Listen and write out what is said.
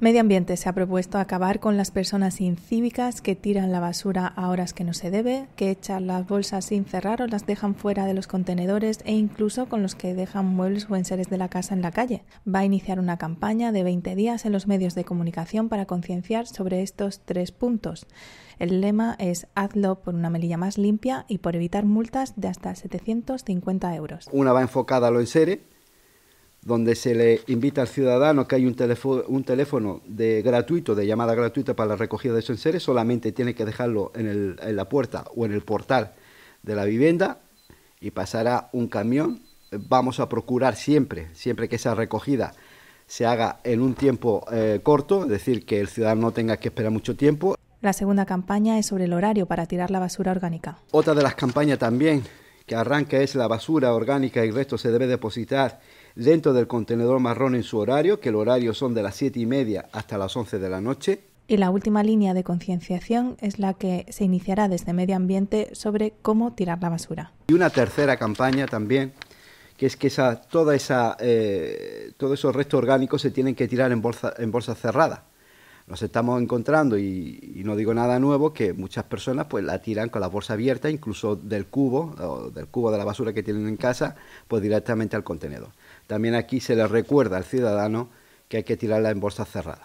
Medio Ambiente se ha propuesto acabar con las personas incívicas que tiran la basura a horas que no se debe, que echan las bolsas sin cerrar o las dejan fuera de los contenedores e incluso con los que dejan muebles o enseres de la casa en la calle. Va a iniciar una campaña de 20 días en los medios de comunicación para concienciar sobre estos tres puntos. El lema es hazlo por una melilla más limpia y por evitar multas de hasta 750 euros. Una va enfocada a lo enseres donde se le invita al ciudadano que hay un teléfono, teléfono de gratuito, de llamada gratuita para la recogida de sus enseres, solamente tiene que dejarlo en, la puerta o en el portal de la vivienda y pasará un camión. Vamos a procurar siempre, siempre que esa recogida se haga en un tiempo eh, corto, es decir, que el ciudadano no tenga que esperar mucho tiempo. La segunda campaña es sobre el horario para tirar la basura orgánica. Otra de las campañas también que arranca es la basura orgánica y el resto se debe depositar dentro del contenedor marrón en su horario, que el horario son de las 7 y media hasta las 11 de la noche. Y la última línea de concienciación es la que se iniciará desde Medio Ambiente sobre cómo tirar la basura. Y una tercera campaña también, que es que toda eh, todos esos restos orgánicos se tienen que tirar en bolsa, en bolsa cerrada nos estamos encontrando, y, no digo nada nuevo, que muchas personas pues la tiran con la bolsa abierta, incluso del cubo, del cubo de la basura que tienen en casa, pues directamente al contenedor. También aquí se les recuerda al ciudadano que hay que tirarla en bolsa cerrada.